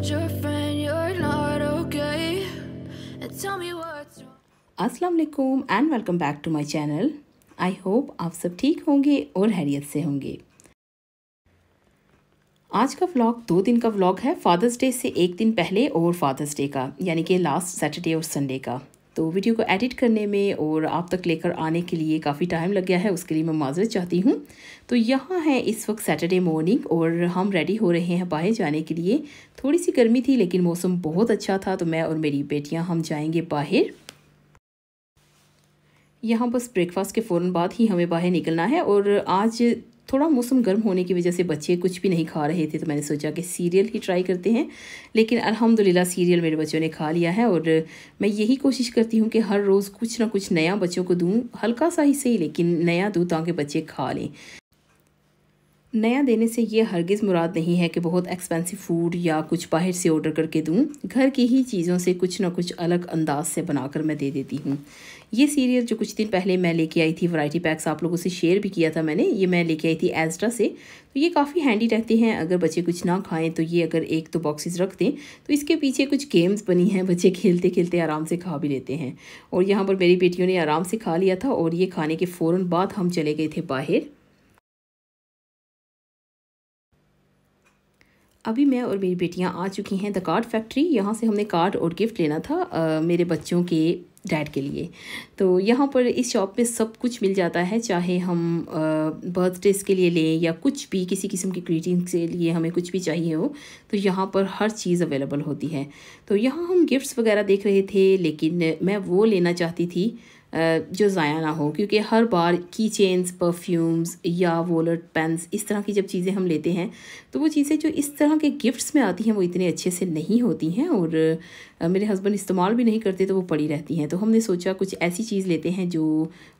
Aslam and welcome back to my channel I hope आप सब ठीक होंगे और हैरियत से होंगे आज का व्लॉग दो दिन का व्लॉग है फादर्स डे से एक दिन पहले और फादर्स डे का यानी कि लास्ट सैटरडे और संडे का तो वीडियो को एडिट करने में और आप तक लेकर आने के लिए काफ़ी टाइम लग गया है उसके लिए मैं माजरत चाहती हूँ तो यहाँ है इस वक्त सैटरडे मॉर्निंग और हम रेडी हो रहे हैं बाहर जाने के लिए थोड़ी सी गर्मी थी लेकिन मौसम बहुत अच्छा था तो मैं और मेरी बेटियाँ हम जाएँगे बाहर यहाँ बस ब्रेकफास्ट के फ़ौर बाद ही हमें बाहर निकलना है और आज थोड़ा मौसम गर्म होने की वजह से बच्चे कुछ भी नहीं खा रहे थे तो मैंने सोचा कि सीरियल ही ट्राई करते हैं लेकिन अल्हम्दुलिल्लाह सीरियल मेरे बच्चों ने खा लिया है और मैं यही कोशिश करती हूँ कि हर रोज़ कुछ ना कुछ नया बच्चों को दूँ हल्का सा ही सही लेकिन नया दूँ ताकि बच्चे खा लें नया देने से ये हरगिज़ मुराद नहीं है कि बहुत एक्सपेंसिव फूड या कुछ बाहर से ऑर्डर करके दूँ घर की ही चीज़ों से कुछ ना कुछ अलग अंदाज से बनाकर मैं दे देती हूँ ये सीरियल जो कुछ दिन पहले मैं लेके आई थी वैरायटी पैक्स आप लोगों से शेयर भी किया था मैंने ये मैं लेके आई थी एस्ट्रा से तो ये काफ़ी हैंडी रहते हैं अगर बच्चे कुछ ना खाएं तो ये अगर एक तो बॉक्सेस रख दें तो इसके पीछे कुछ गेम्स बनी हैं बच्चे खेलते खेलते आराम से खा भी लेते हैं और यहाँ पर मेरी बेटियों ने आराम से खा लिया था और ये खाने के फ़ौर बाद हम चले गए थे बाहर अभी मैं और मेरी बेटियां आ चुकी हैं द कार्ड फैक्ट्री यहाँ से हमने कार्ड और गिफ्ट लेना था आ, मेरे बच्चों के डैड के लिए तो यहाँ पर इस शॉप में सब कुछ मिल जाता है चाहे हम बर्थडे के लिए लें या कुछ भी किसी किस्म की ग्रीटिंग के लिए हमें कुछ भी चाहिए हो तो यहाँ पर हर चीज़ अवेलेबल होती है तो यहाँ हम गिफ्ट्स वगैरह देख रहे थे लेकिन मैं वो लेना चाहती थी जो ज़ाया ना हो क्योंकि हर बार की चेन्स परफ्यूम्स या वॉलेट पेन्स इस तरह की जब चीज़ें हम लेते हैं तो वो चीज़ें जो इस तरह के गिफ्ट्स में आती हैं वो इतने अच्छे से नहीं होती हैं और मेरे हस्बैंड इस्तेमाल भी नहीं करते तो वो पड़ी रहती हैं तो हमने सोचा कुछ ऐसी चीज़ लेते हैं जो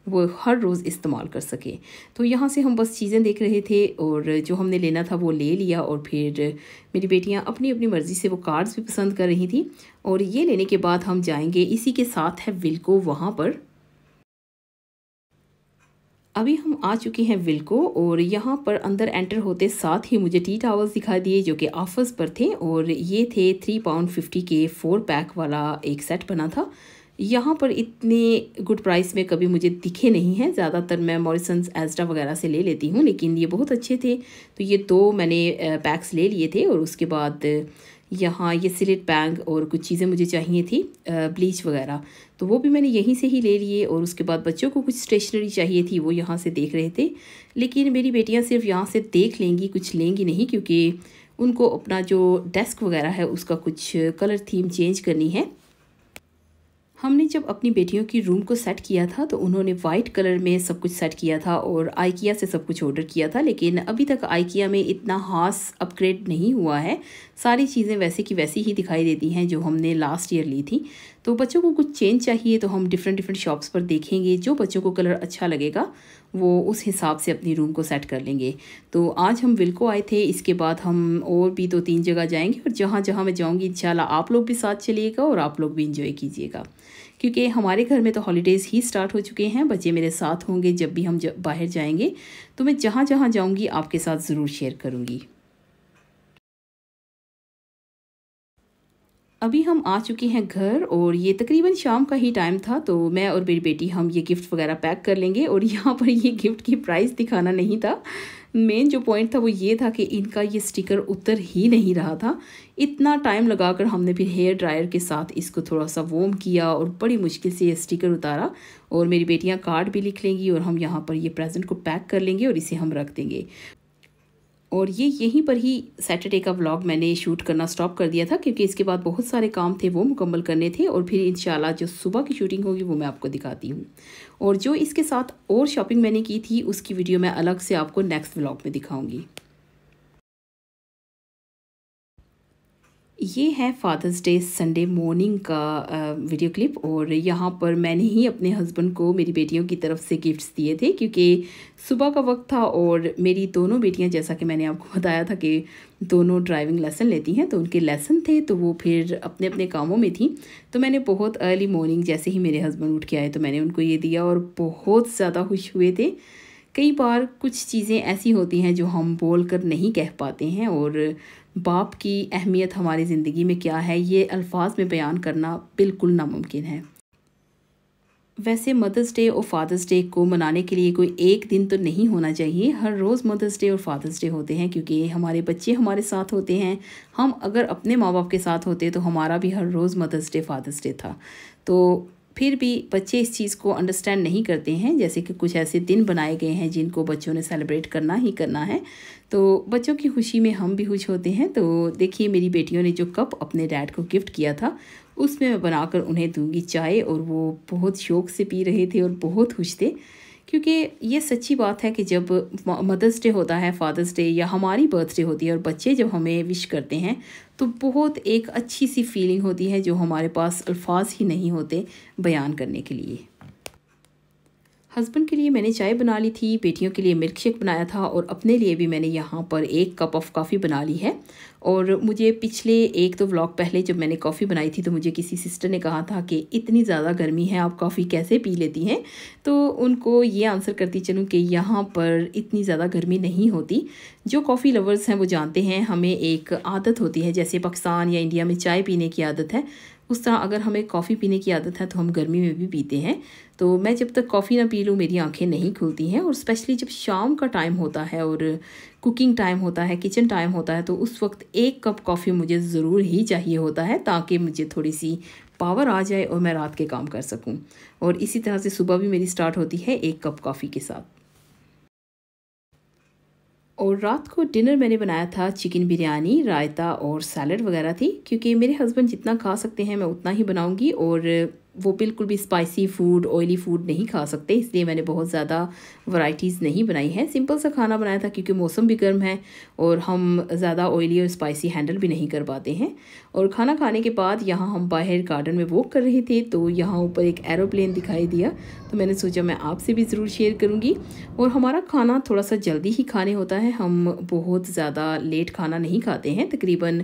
वो हर रोज़ इस्तेमाल कर सके तो यहाँ से हम बस चीज़ें देख रहे थे और जो हमने लेना था वो ले लिया और फिर मेरी बेटियाँ अपनी अपनी मर्ज़ी से वो कार्ड्स भी पसंद कर रही थी और ये लेने के बाद हम जाएंगे इसी के साथ है विल्को वहाँ पर अभी हम आ चुके हैं विल्को और यहाँ पर अंदर एंटर होते साथ ही मुझे टी टावल्स दिखा दिए जो कि ऑफर्स पर थे और ये थे थ्री पाउंड फिफ्टी के फोर पैक वाला एक सेट बना था यहाँ पर इतने गुड प्राइस में कभी मुझे दिखे नहीं हैं ज़्यादातर मैं मॉरिसन्स एजडा वगैरह से ले लेती हूँ लेकिन ये बहुत अच्छे थे तो ये दो मैंने पैक्स ले लिए थे और उसके बाद यहाँ ये सिलेट पैंग और कुछ चीज़ें मुझे चाहिए थी ब्लीच वगैरह तो वो भी मैंने यहीं से ही ले लिए और उसके बाद बच्चों को कुछ स्टेशनरी चाहिए थी वो यहाँ से देख रहे थे लेकिन मेरी बेटियाँ सिर्फ यहाँ से देख लेंगी कुछ लेंगी नहीं क्योंकि उनको अपना जो डेस्क वगैरह है उसका कुछ कलर थीम चेंज करनी है हमने जब अपनी बेटियों की रूम को सेट किया था तो उन्होंने वाइट कलर में सब कुछ सेट किया था और आइकिया से सब कुछ ऑर्डर किया था लेकिन अभी तक आइकिया में इतना खास अपग्रेड नहीं हुआ है सारी चीज़ें वैसे की वैसी ही दिखाई देती हैं जो हमने लास्ट ईयर ली थी तो बच्चों को कुछ चेंज चाहिए तो हम डिफरेंट डिफरेंट शॉप्स पर देखेंगे जो बच्चों को कलर अच्छा लगेगा वो उस हिसाब से अपनी रूम को सेट कर लेंगे तो आज हम विल्को आए थे इसके बाद हम और भी दो तो तीन जगह जाएंगे और जहाँ जहाँ मैं जाऊँगी इन आप लोग भी साथ चलिएगा और आप लोग भी इंजॉय कीजिएगा क्योंकि हमारे घर में तो हॉलीडेज़ ही स्टार्ट हो चुके हैं बच्चे मेरे साथ होंगे जब भी हम बाहर जाएंगे तो मैं जहाँ जहाँ जाऊँगी आपके साथ ज़रूर शेयर करूँगी अभी हम आ चुके हैं घर और ये तकरीबन शाम का ही टाइम था तो मैं और मेरी बेटी हम ये गिफ्ट वगैरह पैक कर लेंगे और यहाँ पर ये गिफ्ट की प्राइस दिखाना नहीं था मेन जो पॉइंट था वो ये था कि इनका ये स्टिकर उतर ही नहीं रहा था इतना टाइम लगाकर हमने फिर हेयर ड्रायर के साथ इसको थोड़ा सा वोम किया और बड़ी मुश्किल से ये स्टिकर उतारा और मेरी बेटियां कार्ड भी लिख लेंगी और हम यहाँ पर ये प्रेजेंट को पैक कर लेंगे और इसे हम रख देंगे और ये यहीं पर ही सैटरडे का व्लॉग मैंने शूट करना स्टॉप कर दिया था क्योंकि इसके बाद बहुत सारे काम थे वो मुकम्मल करने थे और फिर इन जो सुबह की शूटिंग होगी वो मैं आपको दिखाती हूँ और जो इसके साथ और शॉपिंग मैंने की थी उसकी वीडियो मैं अलग से आपको नेक्स्ट व्लॉग में दिखाऊँगी ये है फादर्स डे संडे मॉर्निंग का वीडियो क्लिप और यहाँ पर मैंने ही अपने हस्बैंड को मेरी बेटियों की तरफ से गिफ्ट्स दिए थे क्योंकि सुबह का वक्त था और मेरी दोनों बेटियाँ जैसा कि मैंने आपको बताया था कि दोनों ड्राइविंग लेसन लेती हैं तो उनके लेसन थे तो वो फिर अपने अपने कामों में थी तो मैंने बहुत अर्ली मॉर्निंग जैसे ही मेरे हस्बैंड उठ के आए तो मैंने उनको ये दिया और बहुत ज़्यादा खुश हुए थे कई बार कुछ चीज़ें ऐसी होती हैं जो हम बोल कर नहीं कह पाते हैं और बाप की अहमियत हमारी ज़िंदगी में क्या है ये अल्फाज में बयान करना बिल्कुल नामुमकिन है वैसे मदर्स डे और फादर्स डे को मनाने के लिए कोई एक दिन तो नहीं होना चाहिए हर रोज़ मदर्स डे और फादर्स डे होते हैं क्योंकि हमारे बच्चे हमारे साथ होते हैं हम अगर अपने माँ बाप के साथ होते तो हमारा भी हर रोज़ मदर्स डे फादर्स डे था तो फिर भी बच्चे इस चीज़ को अंडरस्टैंड नहीं करते हैं जैसे कि कुछ ऐसे दिन बनाए गए हैं जिनको बच्चों ने सेलिब्रेट करना ही करना है तो बच्चों की खुशी में हम भी खुश होते हैं तो देखिए मेरी बेटियों ने जो कप अपने डैड को गिफ्ट किया था उसमें मैं बनाकर उन्हें दूंगी चाय और वो बहुत शौक से पी रहे थे और बहुत खुश थे क्योंकि ये सच्ची बात है कि जब मदर्स डे होता है फादर्स डे या हमारी बर्थडे होती है और बच्चे जब हमें विश करते हैं तो बहुत एक अच्छी सी फीलिंग होती है जो हमारे पास अल्फाज ही नहीं होते बयान करने के लिए हस्बैंड के लिए मैंने चाय बना ली थी बेटियों के लिए मिल्क शेक बनाया था और अपने लिए भी मैंने यहाँ पर एक कप ऑफ़ कॉफ़ी बना ली है और मुझे पिछले एक तो व्लॉग पहले जब मैंने कॉफ़ी बनाई थी तो मुझे किसी सिस्टर ने कहा था कि इतनी ज़्यादा गर्मी है आप कॉफ़ी कैसे पी लेती हैं तो उनको ये आंसर करती चलूँ कि यहाँ पर इतनी ज़्यादा गर्मी नहीं होती जो कॉफ़ी लवर्स हैं वो जानते हैं हमें एक आदत होती है जैसे पाकिस्तान या इंडिया में चाय पीने की आदत है उस तरह अगर हमें कॉफ़ी पीने की आदत है तो हम गर्मी में भी पीते हैं तो मैं जब तक कॉफ़ी ना पी लूँ मेरी आंखें नहीं खुलती हैं और स्पेशली जब शाम का टाइम होता है और कुकिंग टाइम होता है किचन टाइम होता है तो उस वक्त एक कप कॉफ़ी मुझे ज़रूर ही चाहिए होता है ताकि मुझे थोड़ी सी पावर आ जाए और मैं रात के काम कर सकूँ और इसी तरह से सुबह भी मेरी स्टार्ट होती है एक कप कॉफ़ी के साथ और रात को डिनर मैंने बनाया था चिकन बिरयानी रायता और सैलड वगैरह थी क्योंकि मेरे हस्बैंड जितना खा सकते हैं मैं उतना ही बनाऊंगी और वो बिल्कुल भी स्पाइसी फूड ऑयली फूड नहीं खा सकते इसलिए मैंने बहुत ज़्यादा वराइटीज़ नहीं बनाई हैं सिंपल सा खाना बनाया था क्योंकि मौसम भी गर्म है और हम ज़्यादा ऑयली और स्पाइसी हैंडल भी नहीं कर पाते हैं और खाना खाने के बाद यहाँ हम बाहर गार्डन में वॉक कर रहे थे तो यहाँ ऊपर एक एरोप्लेन दिखाई दिया तो मैंने सोचा मैं आपसे भी ज़रूर शेयर करूँगी और हमारा खाना थोड़ा सा जल्दी ही खाने होता है हम बहुत ज़्यादा लेट खाना नहीं खाते हैं तकरीबन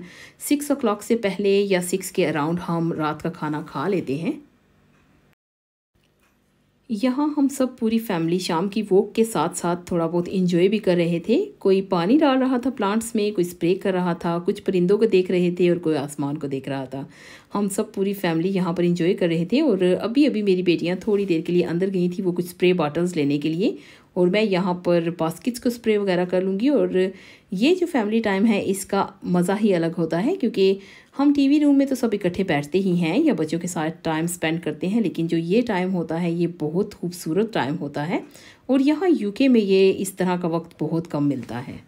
सिक्स ओ से पहले या सिक्स के अराउंड हम रात का खाना खा लेते हैं यहाँ हम सब पूरी फैमिली शाम की वॉक के साथ साथ थोड़ा बहुत इन्जॉय भी कर रहे थे कोई पानी डाल रहा था प्लांट्स में कोई स्प्रे कर रहा था कुछ परिंदों को देख रहे थे और कोई आसमान को देख रहा था हम सब पूरी फैमिली यहाँ पर इन्जॉय कर रहे थे और अभी अभी मेरी बेटियाँ थोड़ी देर के लिए अंदर गई थी वो कुछ स्प्रे बॉटल्स लेने के लिए और मैं यहाँ पर बास्किट्स को स्प्रे वगैरह कर लूँगी और ये जो फैमिली टाइम है इसका मज़ा ही अलग होता है क्योंकि हम टीवी रूम में तो सब इकट्ठे बैठते ही हैं या बच्चों के साथ टाइम स्पेंड करते हैं लेकिन जो ये टाइम होता है ये बहुत खूबसूरत टाइम होता है और यहाँ यूके में ये इस तरह का वक्त बहुत कम मिलता है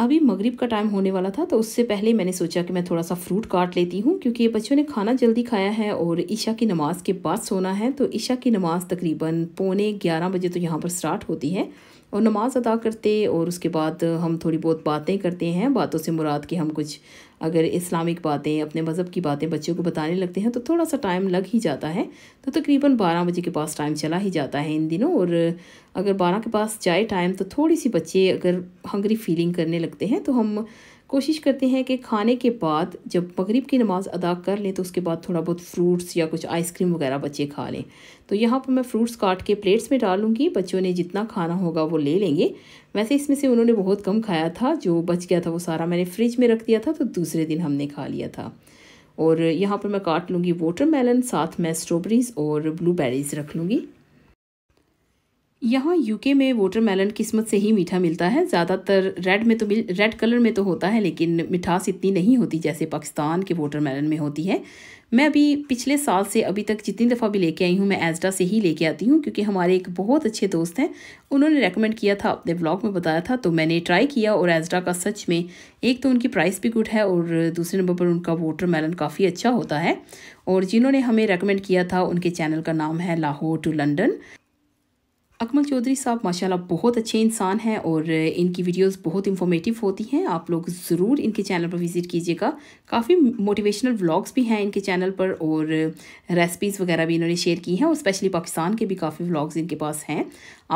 अभी मगरिब का टाइम होने वाला था तो उससे पहले मैंने सोचा कि मैं थोड़ा सा फ्रूट काट लेती हूँ क्योंकि बच्चों ने खाना जल्दी खाया है और ईशा की नमाज़ के बाद सोना है तो ईशा की नमाज़ तकरीबन पौने ग्यारह बजे तो यहाँ पर स्टार्ट होती है और नमाज़ अदा करते और उसके बाद हम थोड़ी बहुत बातें करते हैं बातों से मुराद कि हम कुछ अगर इस्लामिक बातें अपने मज़हब की बातें बच्चों को बताने लगते हैं तो थोड़ा सा टाइम लग ही जाता है तो तकरीबन बारह बजे के पास टाइम चला ही जाता है इन दिनों और अगर बारह के पास जाए टाइम तो थोड़ी सी बच्चे अगर हंगरी फीलिंग करने लगते हैं तो हम कोशिश करते हैं कि खाने के बाद जब मगरब की नमाज़ अदा कर लें तो उसके बाद थोड़ा बहुत फ्रूट्स या कुछ आइसक्रीम वगैरह बच्चे खा लें तो यहाँ पर मैं फ्रूट्स काट के प्लेट्स में डालूंगी बच्चों ने जितना खाना होगा वो ले लेंगे वैसे इसमें से उन्होंने बहुत कम खाया था जो बच गया था वो सारा मैंने फ्रिज में रख दिया था तो दूसरे दिन हमने खा लिया था और यहाँ पर मैं काट लूँगी वाटर साथ में स्ट्रॉबेरीज़ और ब्लूबेरीज़ रख लूँगी यहाँ यूके में वाटरमेलन किस्मत से ही मीठा मिलता है ज़्यादातर रेड में तो मिल रेड कलर में तो होता है लेकिन मिठास इतनी नहीं होती जैसे पाकिस्तान के वाटरमेलन में होती है मैं अभी पिछले साल से अभी तक जितनी दफ़ा भी लेके आई हूँ मैं एजडा से ही लेके आती हूँ क्योंकि हमारे एक बहुत अच्छे दोस्त हैं उन्होंने रेकमेंड किया था अपने ब्लॉग में बताया था तो मैंने ट्राई किया और एजडा का सच में एक तो उनकी प्राइस भी गुड है और दूसरे नंबर पर उनका वोटर मेलन काफ़ी अच्छा होता है और जिन्होंने हमें रेकमेंड किया था उनके चैनल का नाम है लाहौर टू लंडन अकमल चौधरी साहब माशाल्लाह बहुत अच्छे इंसान हैं और इनकी वीडियोस बहुत इंफॉर्मेटिव होती हैं आप लोग ज़रूर इनके चैनल पर विज़िट कीजिएगा काफ़ी मोटिवेशनल व्लॉग्स भी हैं इनके चैनल पर और रेसिपीज़ वगैरह भी इन्होंने शेयर की हैं और स्पेशली पाकिस्तान के भी काफ़ी व्लॉग्स इनके पास हैं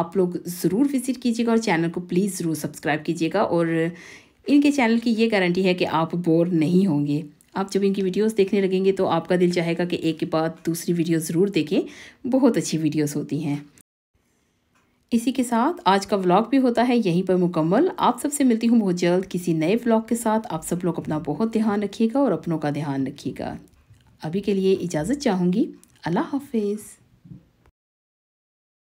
आप लोग ज़रूर विज़िट कीजिएगा और चैनल को प्लीज़ ज़रूर सब्सक्राइब कीजिएगा और इनके चैनल की ये गारंटी है कि आप बोर नहीं होंगे आप जब इनकी वीडियोस देखने लगेंगे तो आपका दिल चाहेगा कि एक के बाद दूसरी वीडियो ज़रूर देखें बहुत अच्छी वीडियोस होती हैं इसी के साथ आज का व्लॉग भी होता है यहीं पर मुकम्मल आप सबसे मिलती हूँ बहुत जल्द किसी नए व्लॉग के साथ आप सब लोग अपना बहुत ध्यान रखिएगा और अपनों का ध्यान रखिएगा अभी के लिए इजाज़त चाहूँगी अल्लाह हाफिज़